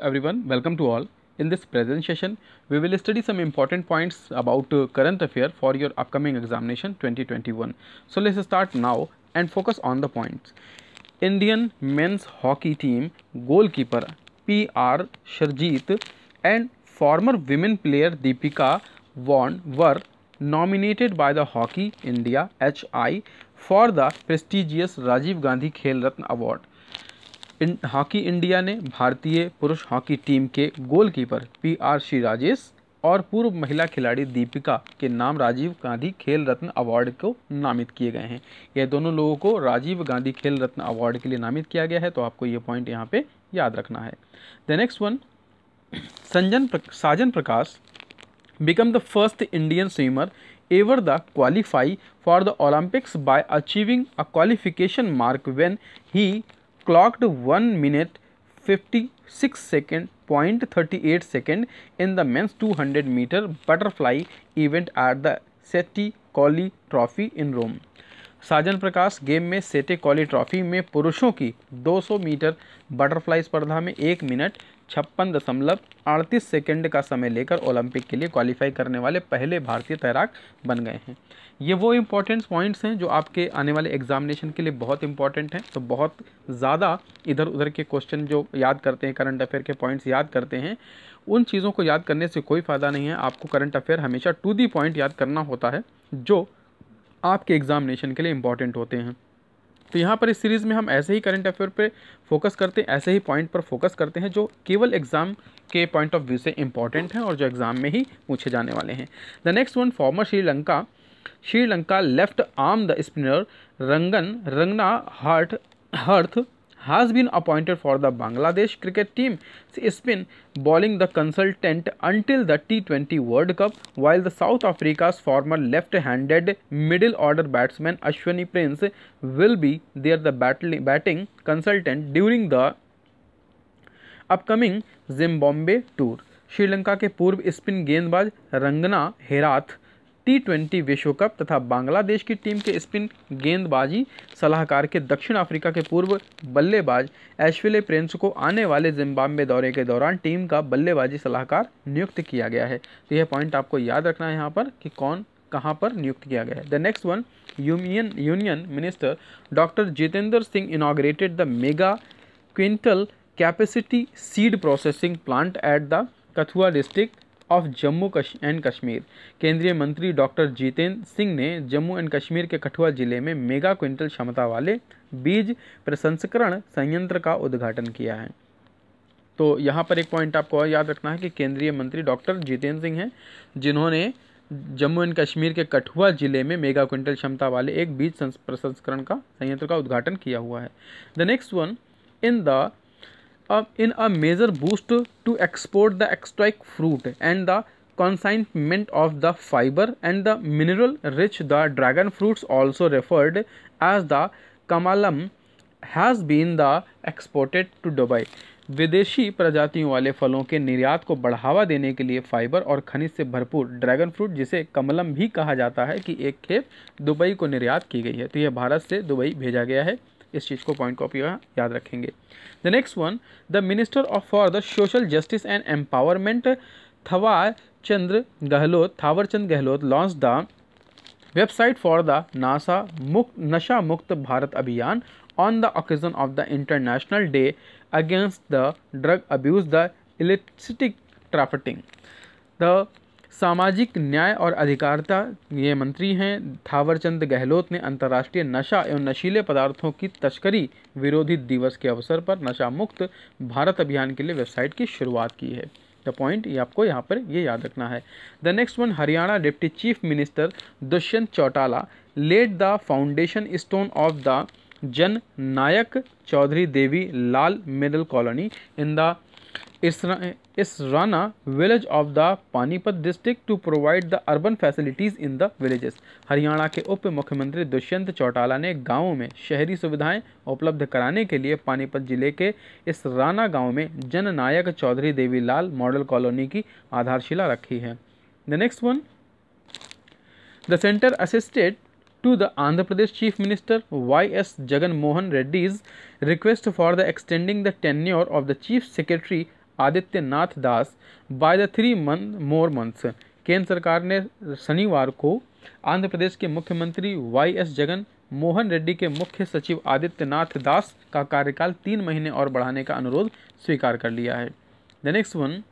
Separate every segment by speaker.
Speaker 1: everyone welcome to all in this present session we will study some important points about uh, current affair for your upcoming examination 2021 so let's start now and focus on the points indian men's hockey team goalkeeper pr sharjit and former women player deepika won were nominated by the hockey india hi for the prestigious rajiv gandhi khel ratna award इन, hockey India ने भारतीय पुरुष hockey team के goalkeeper P R Sreejesh और पूर्व महिला खिलाड़ी दीपिका के नाम राजीव गांधी खेल रत्न अवार्ड को नामित किए गए हैं यह दोनों लोगों को राजीव गांधी खेल रत्न अवार्ड के लिए नामित किया गया है तो आपको ये पॉइंट यहाँ पे याद रखना है द नेक्स्ट वन संजन प्र, Sajan Prakash become the first Indian swimmer ever the qualify for the Olympics by achieving a qualification mark when he clocked 1 minute 56 second 0.38 second in the men's 200 meter butterfly event at the Setti Colli Trophy in Rome. Sajan Prakash game में Sette कॉली trophy में पुरुषों की 200 metre butterfly स्पर्धा में एक minute छप्पन दशमलव अड़तीस सेकेंड का समय लेकर ओलंपिक के लिए क्वालिफाई करने वाले पहले भारतीय तैराक बन गए हैं ये वो इम्पॉर्टेंट पॉइंट्स हैं जो आपके आने वाले एग्जामिनेशन के लिए बहुत इंपॉर्टेंट हैं तो बहुत ज़्यादा इधर उधर के क्वेश्चन जो याद करते हैं करंट अफेयर के पॉइंट्स याद करते हैं उन चीज़ों को याद करने से कोई फ़ायदा नहीं है आपको करंट अफेयर हमेशा टू दी पॉइंट याद करना होता है जो आपके एग्ज़ामिनेशन के लिए इंपॉर्टेंट होते हैं तो यहाँ पर इस सीरीज़ में हम ऐसे ही करंट अफेयर पे फोकस करते हैं ऐसे ही पॉइंट पर फोकस करते हैं जो केवल एग्ज़ाम के पॉइंट ऑफ व्यू से इंपॉर्टेंट हैं और जो एग्ज़ाम में ही पूछे जाने वाले हैं the next one former Sri Lanka Sri Lanka left arm the spinner Rangan Rangana हार्ट Herath has been appointed for the Bangladesh cricket team. Spin bowling the consultant until the T20 World Cup, while the South Africa's former left-handed middle-order batsman Ashwini Prince will be their the batting consultant during the upcoming Zimbabwe tour Sri Lanka के पूर्व spin गेंदबाज Rangana Herath T twenty विश्व cup तथा बांग्लादेश की team के spin गेंदबाजी सलाहकार के दक्षिण अफ्रीका के पूर्व बल्लेबाज एशविले प्रिंस को आने वाले जिम्बाब्वे दौरे के दौरान टीम का बल्लेबाजी सलाहकार नियुक्त किया गया है तो यह पॉइंट आपको याद रखना है यहाँ पर कि कौन कहाँ पर नियुक्त किया गया है the next one union union minister doctor Jitendra Singh inaugurated the mega quintal capacity seed processing plant at the Kathua district of Jammu and Kashmir केंद्रीय मंत्री डॉक्टर जितेंद्र सिंह ने जम्मू एंड कश्मीर के कठुआ जिले में मेगा क्विंटल क्षमता वाले बीज प्रसंस्करण संयंत्र का उद्घाटन किया है तो यहाँ पर एक पॉइंट आपको और याद रखना है कि केंद्रीय मंत्री डॉक्टर जितेंद्र सिंह हैं जिन्होंने जम्मू एंड कश्मीर के कठुआ जिले में मेगा क्विंटल क्षमता वाले एक बीज प्रसंस्करण का संयंत्र का उद्घाटन किया हुआ है the next one in the in a major boost to export the exotic fruit and the consignment of the fiber and the mineral rich the dragon fruits also referred as the Kamalam has been the exported to Dubai विदेशी प्रजातियों वाले फलों के निर्यात को बढ़ावा देने के लिए फाइबर और खनिज से भरपूर ड्रैगन फ्रूट जिसे कमलम भी कहा जाता है कि एक खेप दुबई को निर्यात की गई है तो यह भारत से दुबई भेजा गया है इस चीज़ को पॉइंट कॉपी का याद रखेंगे the next one the minister of for the social justice and empowerment Thawar Chandra Gehlot Thawar Chand Gehlot launch the website for the Nasha Mukt Nasha Mukt Bharat Abhiyan on the occasion of the international day against the drug abuse the इलेक्ट्रिसिटिक trafficking द सामाजिक न्याय और अधिकारिता ये मंत्री हैं थावरचंद गहलोत ने अंतर्राष्ट्रीय नशा एवं नशीले पदार्थों की तस्करी विरोधी दिवस के अवसर पर नशा मुक्त भारत अभियान के लिए वेबसाइट की शुरुआत की है द पॉइंट ये आपको यहाँ पर ये याद रखना है the next one Haryana deputy chief minister Dushyant Chautala laid the foundation stone of the Jan Nayak Chaudhary Devi Lal model colony in the Rana village of the Panipat district to provide the urban facilities in the villages Haryana के उप मुख्यमंत्री दुष्यंत चौटाला ने गांवों में शहरी सुविधाएं उपलब्ध कराने के लिए पानीपत जिले के इसराना गांव में जननायक चौधरी देवीलाल मॉडल कॉलोनी की आधारशिला रखी है the next one the centre assisted to the Andhra Pradesh chief minister Y S Jagan Mohan Reddy's request for the extending the tenure of the chief secretary Adityanath Das by the three month more months केंद्र सरकार ने शनिवार को आंध्र प्रदेश के मुख्यमंत्री वाई एस जगन मोहन रेड्डी के मुख्य सचिव आदित्यनाथ दास का कार्यकाल तीन महीने और बढ़ाने का अनुरोध स्वीकार कर लिया है the next one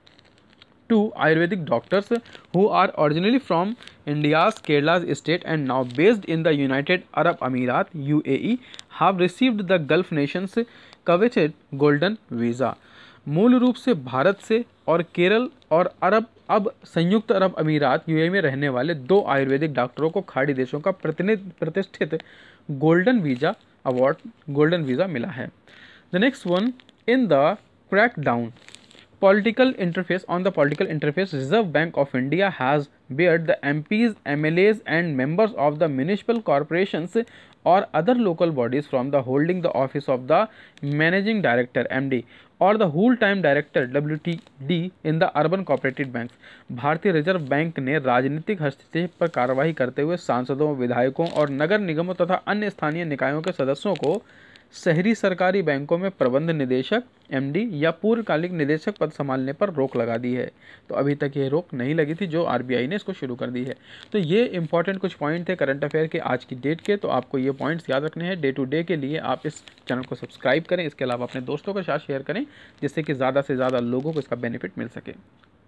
Speaker 1: to Ayurvedic doctors who are originally from India's Kerala state and now based in the United Arab Emirates you have received the Gulf nation's coveted golden visa मूल रूप से भारत से और केरल और अरब अब संयुक्त अरब अमीरात यू e में रहने वाले दो आयुर्वेदिक डॉक्टरों को खाड़ी देशों का प्रतिनिधि प्रतिष्ठित golden visa award golden visa मिला है the next one in the crackdown political interface on the political interface Reserve Bank of India has barred the MPs MLAs and members of the municipal corporations और other local bodies from the holding the office of the managing director M D और the whole time director W T D in the urban cooperative bank भारतीय reserve bank ने राजनीतिक हस्तक्षेप पर कार्रवाई करते हुए सांसदों विधायकों और नगर निगमों तथा अन्य स्थानीय निकायों के सदस्यों को शहरी सरकारी बैंकों में प्रबंध निदेशक एमडी या पूर्वकालिक निदेशक पद संभालने पर रोक लगा दी है तो अभी तक ये रोक नहीं लगी थी जो आरबीआई ने इसको शुरू कर दी है तो ये इंपॉर्टेंट कुछ पॉइंट थे करंट अफेयर के आज की डेट के तो आपको ये पॉइंट्स याद रखने हैं डे टू डे के लिए आप इस चैनल को सब्सक्राइब करें इसके अलावा अपने दोस्तों के साथ शेयर करें जिससे कि ज़्यादा से ज़्यादा लोगों को इसका बेनिफिट मिल सके